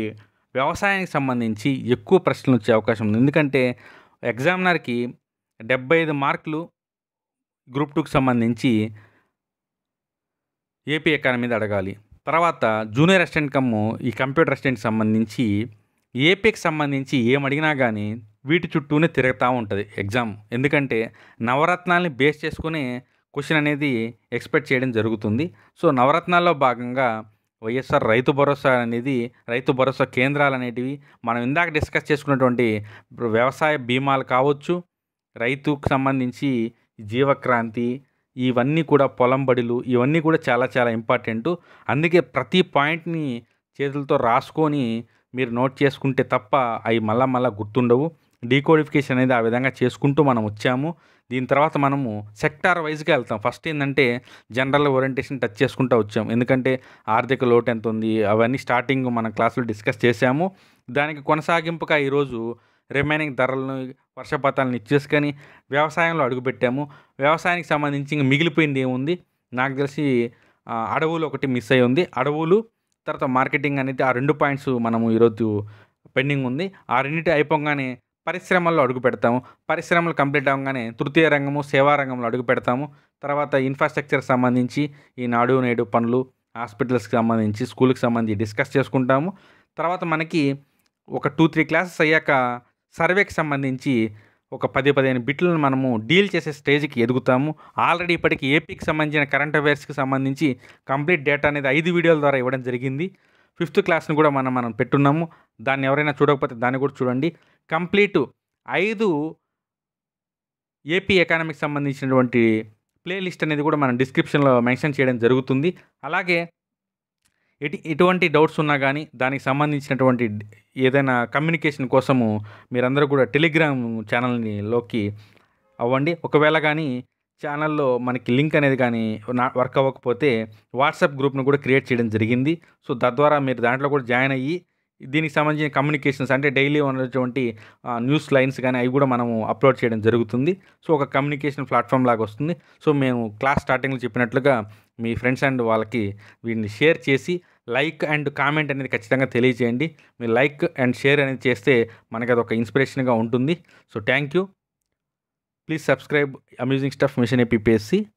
వ్యవసాయానికి సంబంధించి ఎక్కువ ప్రశ్నలు వచ్చే అవకాశం ఉంది ఎందుకంటే ఎగ్జామినర్కి డెబ్బై ఐదు మార్కులు గ్రూప్ టూకి సంబంధించి ఏపీ మీద అడగాలి తర్వాత జూనియర్ అసిస్టెంట్ కమ్ము ఈ కంప్యూటర్ అసిస్టెంట్కి సంబంధించి ఏపీకి సంబంధించి ఏం అడిగినా కానీ వీటి చుట్టూనే తిరుగుతూ ఉంటుంది ఎగ్జామ్ ఎందుకంటే నవరత్నాల్ని బేస్ చేసుకునే క్వశ్చన్ అనేది ఎక్స్పెక్ట్ చేయడం జరుగుతుంది సో నవరత్నాల్లో భాగంగా వైఎస్ఆర్ రైతు భరోసా అనేది రైతు భరోసా కేంద్రాలు అనేటివి మనం ఇందాక డిస్కస్ చేసుకున్నటువంటి వ్యవసాయ బీమాలు కావచ్చు రైతుకు సంబంధించి జీవక్రాంతి ఇవన్నీ కూడా పొలం బడులు ఇవన్నీ కూడా చాలా చాలా ఇంపార్టెంట్ అందుకే ప్రతి పాయింట్ని చేతులతో రాసుకొని మీరు నోట్ చేసుకుంటే తప్ప అవి మళ్ళా మళ్ళీ గుర్తుండవు డీకోడిఫికేషన్ అనేది ఆ విధంగా చేసుకుంటూ మనం వచ్చాము దీని తర్వాత మనము సెక్టార్ వైజ్గా వెళ్తాం ఫస్ట్ ఏంటంటే జనరల్ ఓరియంటేషన్ టచ్ చేసుకుంటూ వచ్చాం ఎందుకంటే ఆర్థిక లోటు ఎంత ఉంది అవన్నీ స్టార్టింగ్ మన క్లాసులో డిస్కస్ చేశాము దానికి కొనసాగింపుగా ఈరోజు రిమైనింగ్ ధరలను వర్షపాతాలను ఇచ్చేసుకొని వ్యవసాయంలో అడుగుపెట్టాము వ్యవసాయానికి సంబంధించి ఇంక మిగిలిపోయింది ఏముంది నాకు తెలిసి అడవులు ఒకటి మిస్ అయి ఉంది అడవులు తర్వాత మార్కెటింగ్ అనేది ఆ రెండు పాయింట్స్ మనము ఈరోజు పెండింగ్ ఉంది ఆ రెండింటి అయిపోగానే పరిశ్రమల్లో అడుగు పెడతాము పరిశ్రమలు కంప్లీట్ అవ్వగానే తృతీయ రంగము సేవా రంగంలో అడుగు పెడతాము తర్వాత ఇన్ఫ్రాస్ట్రక్చర్ సంబంధించి ఈ నాడు నేడు పనులు హాస్పిటల్స్కి సంబంధించి స్కూల్కి సంబంధించి డిస్కస్ చేసుకుంటాము తర్వాత మనకి ఒక టూ త్రీ క్లాసెస్ అయ్యాక సర్వేకి సంబంధించి ఒక పది పదిహేను బిట్లను మనము డీల్ చేసే స్టేజ్కి ఎదుగుతాము ఆల్రెడీ ఇప్పటికీ ఏపీకి సంబంధించిన కరెంట్ అఫైర్స్కి సంబంధించి కంప్లీట్ డేటా అనేది ఐదు వీడియోల ద్వారా ఇవ్వడం జరిగింది ఫిఫ్త్ క్లాస్ని కూడా మనం మనం పెట్టున్నాము దాన్ని ఎవరైనా చూడకపోతే దాన్ని కూడా చూడండి కంప్లీట్ ఐదు ఏపీ ఎకానమిక్ సంబంధించినటువంటి ప్లేలిస్ట్ అనేది కూడా మనం డిస్క్రిప్షన్లో మెన్షన్ చేయడం జరుగుతుంది అలాగే ఎటు ఎటువంటి డౌట్స్ ఉన్నా కానీ దానికి సంబంధించినటువంటి ఏదైనా కమ్యూనికేషన్ కోసము మీరందరూ కూడా టెలిగ్రామ్ ఛానల్ని లోకి అవ్వండి ఒకవేళ కానీ ఛానల్లో మనకి లింక్ అనేది కానీ వర్క్ అవ్వకపోతే వాట్సాప్ గ్రూప్ను కూడా క్రియేట్ చేయడం జరిగింది సో తద్వారా మీరు దాంట్లో కూడా జాయిన్ అయ్యి దీనికి సంబంధించిన కమ్యూనికేషన్స్ అంటే డైలీ ఉన్నటువంటి న్యూస్ లైన్స్ కానీ అవి కూడా మనము అప్లోడ్ చేయడం జరుగుతుంది సో ఒక కమ్యూనికేషన్ ప్లాట్ఫామ్ లాగా వస్తుంది సో మేము క్లాస్ స్టార్టింగ్లో చెప్పినట్లుగా మీ ఫ్రెండ్స్ అండ్ వాళ్ళకి వీటిని షేర్ చేసి లైక్ అండ్ కామెంట్ అనేది ఖచ్చితంగా తెలియజేయండి మీ లైక్ అండ్ షేర్ అనేది చేస్తే మనకి అది ఒక ఇన్స్పిరేషన్గా ఉంటుంది so thank you Please subscribe Amazing Stuff Mission APPSC.